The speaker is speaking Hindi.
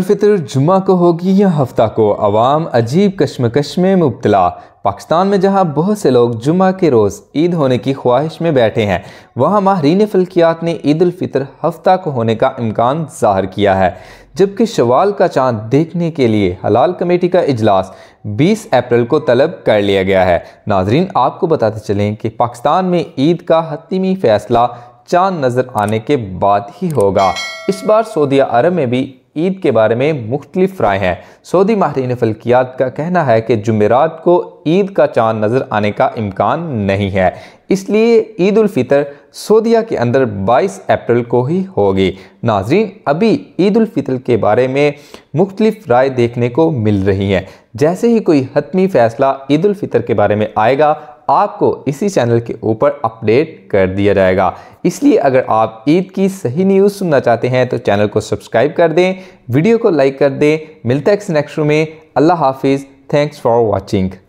फितर जुमा को होगी या हफ्ता को आवाम अजीब कश्मकश में मुबतला पाकिस्तान में जहां बहुत से लोग जुमा के रोज़ ईद होने की ख्वाहिश में बैठे हैं वहां माहरीन फल्कियात ने ईद फितर हफ्ता को होने का इम्कान जाहिर किया है जबकि शवाल का चांद देखने के लिए हलाल कमेटी का इजलास 20 अप्रैल को तलब कर लिया गया है नाजरीन आपको बताते चलें कि पाकिस्तान में ईद का हतीमी फैसला चांद नज़र आने के बाद ही होगा इस बार सऊदी अरब में भी ईद के बारे में मुख्तलिफ राय हैं सऊदी माहरीन फल्कियात का कहना है कि जुमेरात को ईद का चांद नज़र आने का इम्कान नहीं है इसलिए ईदालफ़ितर सऊदिया के अंदर 22 अप्रैल को ही होगी नाजरीन अभी ईदालफ़ितर के बारे में मुख्तलिफ राय देखने को मिल रही हैं जैसे ही कोई हतमी फ़ैसला ईदालफ़ितर के बारे में आएगा आपको इसी चैनल के ऊपर अपडेट कर दिया जाएगा इसलिए अगर आप ईद की सही न्यूज़ सुनना चाहते हैं तो चैनल को सब्सक्राइब कर दें वीडियो को लाइक कर दें मिलता है नेक्स्ट में अल्लाह हाफिज़ थैंक्स फॉर वॉचिंग